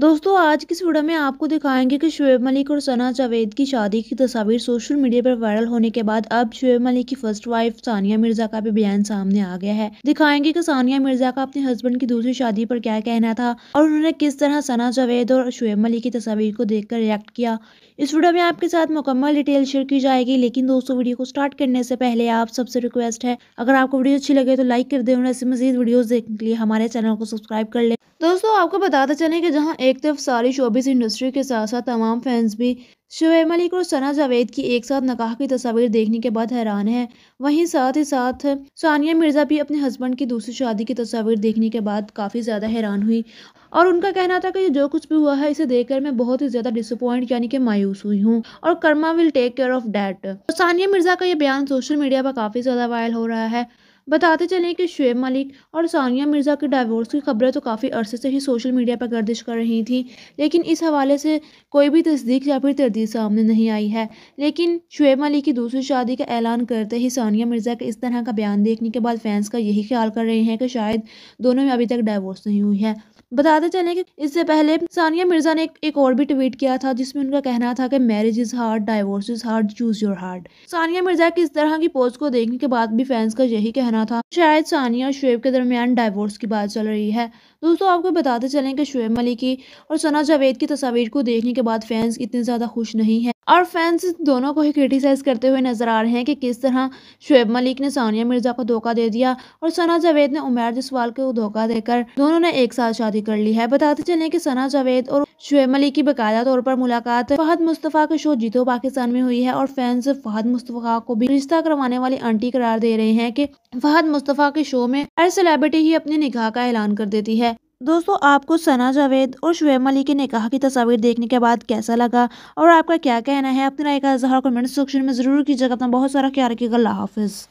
दोस्तों आज की इस वीडियो में आपको दिखाएंगे कि शुएब मलिक और सना जावेद की शादी की तस्वीर सोशल मीडिया पर वायरल होने के बाद अब शुएब मलिक की फर्स्ट वाइफ सानिया मिर्जा का भी बयान सामने आ गया है दिखाएंगे कि सानिया मिर्जा का अपने हस्बैंड की दूसरी शादी पर क्या कहना था और उन्होंने किस तरह सना जावेद और शुएब मलिक की तस्वीर को देखकर रिएक्ट किया इस वीडियो में आपके साथ मुकम्मल डिटेल शेयर की जाएगी लेकिन दोस्तों वीडियो को स्टार्ट करने से पहले आप सबसे रिक्वेस्ट है अगर आपको वीडियो अच्छी लगे तो लाइक कर दे और ऐसी मजीद वीडियो देखने के लिए हमारे चैनल को सब्सक्राइब कर ले दोस्तों आपको बताते चले कि जहाँ एक तरफ सारी शोबिस इंडस्ट्री के साथ साथ तमाम फैंस भी शुएब मलिक और सना जावेद की एक साथ नकाह की तस्वीर देखने के बाद हैरान है वहीं साथ ही साथ सानिया मिर्ज़ा भी अपने हस्बैंड की दूसरी शादी की तस्वीर देखने के बाद काफ़ी ज़्यादा हैरान हुई और उनका कहना था कि जो कुछ भी हुआ है इसे देखकर मैं बहुत ही ज़्यादा डिसअपॉइंट यानी कि मायूस हुई हूँ और karma will take care of that Sania Mirza का यह बयान सोशल मीडिया पर काफ़ी ज़्यादा वायरल हो रहा है बताते चलें कि शुएब मलिक और सानिया मिर्ज़ा के डाइवोर्स की खबरें तो काफ़ी अरसे से ही सोशल मीडिया पर गर्दिश कर रही थी लेकिन इस हवाले से कोई भी तस्दीक या फिर तरदीद सामने नहीं आई है लेकिन शुएब मलिक की दूसरी शादी का ऐलान करते ही सानिया मिर्ज़ा के इस तरह का बयान देखने के बाद फैंस का यही ख्याल कर रहे हैं कि शायद दोनों में अभी तक डाइवोर्स नहीं हुई है बताते चले कि इससे पहले सानिया मिर्ज़ा ने एक और भी ट्वीट किया था जिसमें उनका कहना था कि marriage is hard divorce is hard choose your heart Sania Mirza की इस तरह की पोस्ट को देखने के बाद भी फैंस का यही कहना रहा था शायद सानिया और शुएब के दरमियान डाइवोर्स की बात चल रही है दोस्तों आपको बताते चलें कि शुएब मलिक की और सना जावेद की तस्वीर को देखने के बाद फैंस इतने ज़्यादा खुश नहीं है और फैंस दोनों को ही क्रिटिसाइज़ करते हुए नजर आ रहे हैं कि किस तरह शुएब मलिक ने सानिया मिर्जा को धोखा दे दिया और सना जावेद ने उमेर जसवाल को धोखा देकर दोनों ने एक साथ शादी कर ली है बताते चलें कि सना जावेद और शुएब मलिक की बकायदा तौर पर मुलाकात फहद मुस्तफ़ा के शो जीतो पाकिस्तान में हुई है और फैंस फहद मुस्तफ़ा को भी रिश्ता करवाने वाली आंटी करार दे रहे हैं की फहद मुस्तफ़ा के शो में हर सेलेब्रिटी ही अपने निकाह का ऐलान कर देती है दोस्तों आपको सना जावेद और शुएब अली के निकाह की तस्वीर देखने के बाद कैसा लगा और आपका क्या कहना है अपनी राय का इजहार कमेंट सेक्शन में ज़रूर कीजिएगा अपना बहुत सारा ख्याल रखिएगा हाफिज़